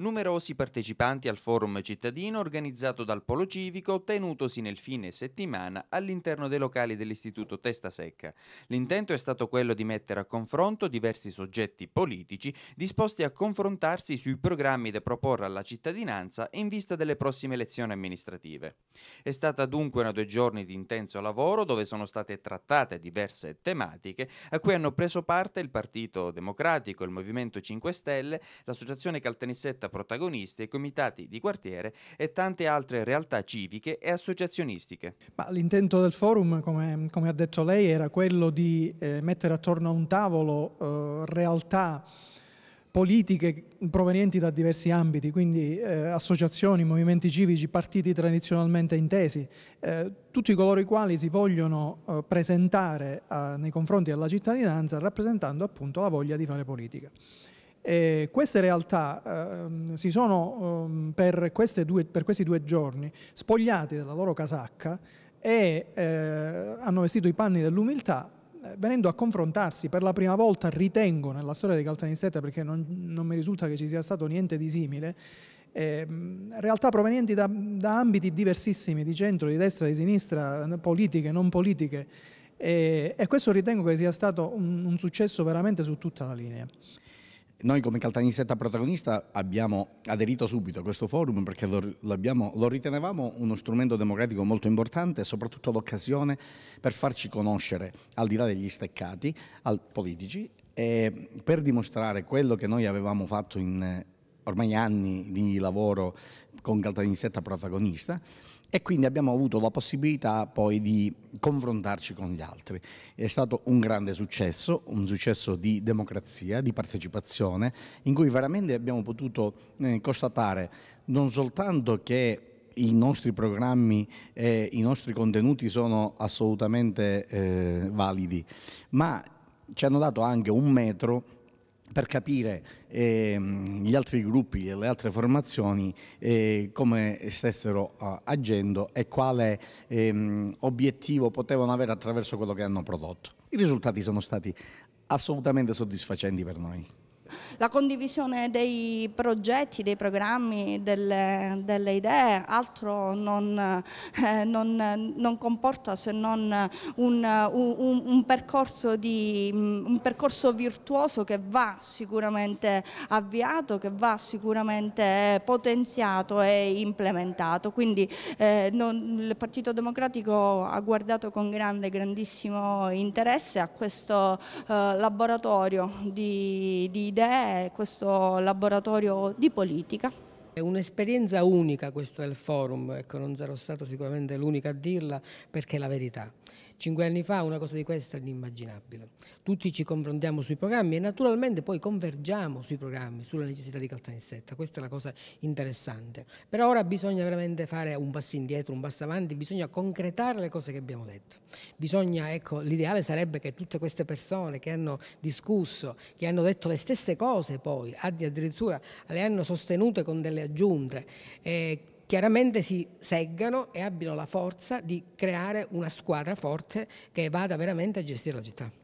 numerosi partecipanti al forum cittadino organizzato dal Polo Civico tenutosi nel fine settimana all'interno dei locali dell'Istituto Testa Secca. L'intento è stato quello di mettere a confronto diversi soggetti politici disposti a confrontarsi sui programmi da proporre alla cittadinanza in vista delle prossime elezioni amministrative. È stata dunque una due giorni di intenso lavoro dove sono state trattate diverse tematiche a cui hanno preso parte il Partito Democratico, il Movimento 5 Stelle, l'Associazione Caltanissetta protagoniste comitati di quartiere e tante altre realtà civiche e associazionistiche. Ma l'intento del forum, come, come, ha detto lei, era quello di eh, mettere attorno a un tavolo eh, realtà politiche provenienti da diversi ambiti, quindi eh, associazioni, movimenti civici, partiti tradizionalmente intesi, eh, tutti coloro i quali si vogliono eh, presentare eh, nei confronti della cittadinanza rappresentando appunto la voglia di fare politica. E queste realtà ehm, si sono ehm, per, due, per, questi due giorni spogliati della loro casacca e eh, hanno vestito i panni dell'umiltà eh, venendo a confrontarsi per la prima volta, ritengo, nella storia di Caltanissetta, perché non, non mi risulta che ci sia stato niente di simile, eh, realtà provenienti da, da, ambiti diversissimi di centro, di destra, di sinistra, politiche, non politiche, eh, e questo ritengo che sia stato un, un successo veramente su tutta la linea. Noi come Caltanissetta protagonista abbiamo aderito subito a questo forum perché lo, lo ritenevamo uno strumento democratico molto importante e soprattutto l'occasione per farci conoscere al di là degli steccati politici e per dimostrare quello che noi avevamo fatto in ormai anni di lavoro con Caltanissetta protagonista e quindi abbiamo avuto la possibilità poi di confrontarci con gli altri. È stato un grande successo, un successo di democrazia, di partecipazione, in cui veramente abbiamo potuto eh, constatare non soltanto che i nostri programmi e i nostri contenuti sono assolutamente eh, validi, ma ci hanno dato anche un metro per capire eh, gli altri gruppi e le altre formazioni eh, come stessero eh, agendo e quale ehm, obiettivo potevano avere attraverso quello che hanno prodotto. I risultati sono stati assolutamente soddisfacenti per noi la condivisione dei progetti, dei programmi, delle, delle idee, altro non, eh, non, non, comporta se non un, un, un, percorso di, un percorso virtuoso che va sicuramente avviato, che va sicuramente potenziato e implementato. Quindi eh, non, il Partito Democratico ha guardato con grande, grandissimo interesse a questo eh, laboratorio di, di idee idee questo laboratorio di politica. È un'esperienza unica questo è il forum, ecco, non sarò stato sicuramente l'unico a dirla perché è la verità. Cinque anni fa una cosa di questa era inimmaginabile. Tutti ci confrontiamo sui programmi e naturalmente poi convergiamo sui programmi, sulla necessità di Caltanissetta. Questa è la cosa interessante. Però ora bisogna veramente fare un passo indietro, un passo avanti, bisogna concretare le cose che abbiamo detto. Bisogna, ecco, l'ideale sarebbe che tutte queste persone che hanno discusso, che hanno detto le stesse cose poi, addirittura le hanno sostenute con delle aggiunte, eh, chiaramente si seggano e abbiano la forza di creare una squadra forte che vada veramente a gestire la città.